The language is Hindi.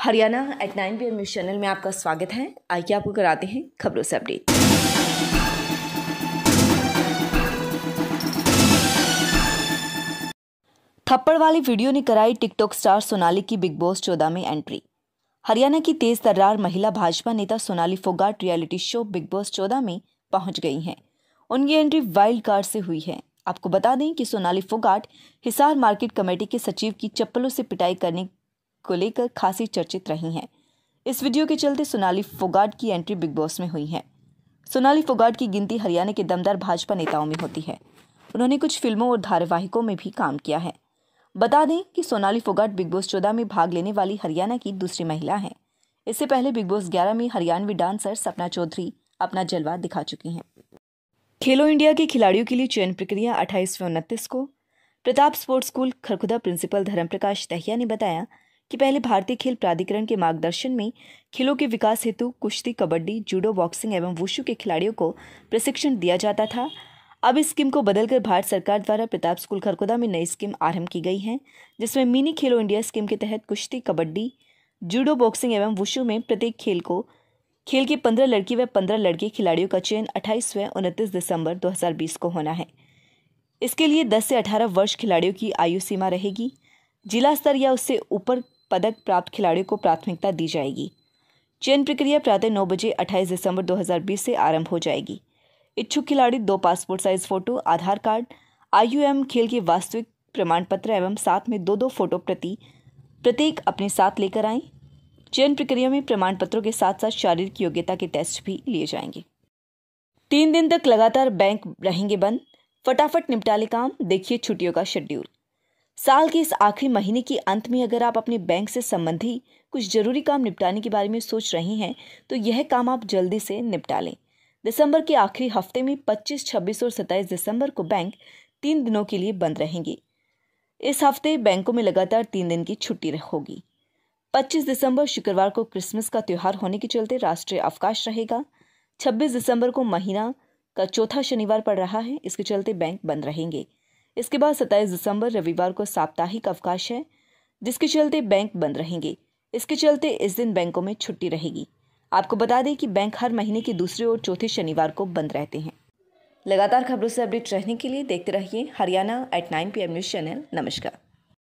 Haryana eight nine P news channel में आपका स्वागत है आइए आपको कराते हैं खबरों से अपडेट थप्पड़ वाली वीडियो ने कराई टिकटॉक स्टार सोनाली की बिग बॉस चौदह में एंट्री हरियाणा की तेज तर्रार महिला भाजपा नेता Sonali Phogat reality show Bigg Boss चौदह में पहुंच गई हैं उनकी एंट्री वाइल्ड कार्ड से हुई है आपको बता दें कि सोनाली फोगाट हिसार मार्केट कमेटी के सचिव की चप्पलों से पिटाई करने को लेकर खासी चर्चित रही हैं इस वीडियो के चलते सोनाली फोगाट की एंट्री बिग बॉस में हुई है सोनाली फोगाट की गिनती हरियाणा के दमदार भाजपा नेताओं में होती है उन्होंने कुछ फिल्मों और धारावाहिकों में भी काम किया है बता दें कि सोनाली फोगाट बिग बॉस चौदह में भाग लेने वाली हरियाणा की दूसरी महिला हैं इससे पहले बिग बॉस ग्यारह में हरियाणवी डांसर सपना चौधरी अपना जलवा दिखा चुकी हैं खेलो इंडिया के खिलाड़ियों के लिए चयन प्रक्रिया अट्ठाईस व उनतीस को Pratap sports school Kharkhoda principal Dharam Prakash Dahiya ने बताया कि पहले भारतीय खेल प्राधिकरण के मार्गदर्शन में खेलों के विकास हेतु कुश्ती कबड्डी जूडो बॉक्सिंग एवं वुशु के खिलाड़ियों को प्रशिक्षण दिया जाता था अब इस स्कीम को बदलकर भारत सरकार द्वारा प्रताप स्कूल खरकुदा में नई स्कीम आरंभ की गई है जिसमें मिनी खेलो इंडिया स्कीम के तहत कुश्ती कबड्डी जूडो बॉक्सिंग एवं वुशु में प्रत्येक खेल को खेल के पंद्रह लड़की व पंद्रह लड़के खिलाड़ियों का चयन अट्ठाईस व उनतीस दिसंबर दो को होना है इसके लिए 10 से 18 वर्ष खिलाड़ियों की आयु सीमा रहेगी जिला स्तर या उससे ऊपर पदक प्राप्त खिलाड़ियों को प्राथमिकता दी जाएगी चयन प्रक्रिया प्रातः नौ बजे 28 दिसंबर 2020 से आरंभ हो जाएगी इच्छुक खिलाड़ी दो passport size photo Aadhaar card आयु एवं खेल के वास्तविक प्रमाण पत्र एवं साथ में दो दो फोटो प्रति प्रत्येक अपने साथ लेकर आएं चयन प्रक्रिया में प्रमाण पत्रों के साथ साथ शारीरिक योग्यता के टेस्ट भी लिए जाएंगे तीन दिन तक लगातार बैंक रहेंगे बंद फटाफट निपटा ले काम देखिए छुट्टियों का शेड्यूल साल के इस आखिरी महीने के अंत में अगर आप अपने बैंक से संबंधी कुछ जरूरी काम निपटाने के बारे में सोच रहे हैं तो यह काम आप जल्दी से निपटा लें दिसंबर के आखिरी हफ्ते में 25, 26 और 27 दिसंबर को बैंक तीन दिनों के लिए बंद रहेंगे इस हफ्ते बैंकों में लगातार तीन दिन की छुट्टी होगी 25 दिसंबर शुक्रवार को क्रिसमस का त्यौहार होने के चलते राष्ट्रीय अवकाश रहेगा 26 दिसंबर को महीना का चौथा शनिवार पड़ रहा है इसके चलते बैंक बंद रहेंगे इसके बाद सत्ताईस दिसंबर रविवार को साप्ताहिक अवकाश है जिसके चलते बैंक बंद रहेंगे इसके चलते इस दिन बैंकों में छुट्टी रहेगी आपको बता दें कि बैंक हर महीने के दूसरे और चौथे शनिवार को बंद रहते हैं लगातार खबरों से अपडेट रहने के लिए देखते रहिए Haryana eight nine P news channel नमस्कार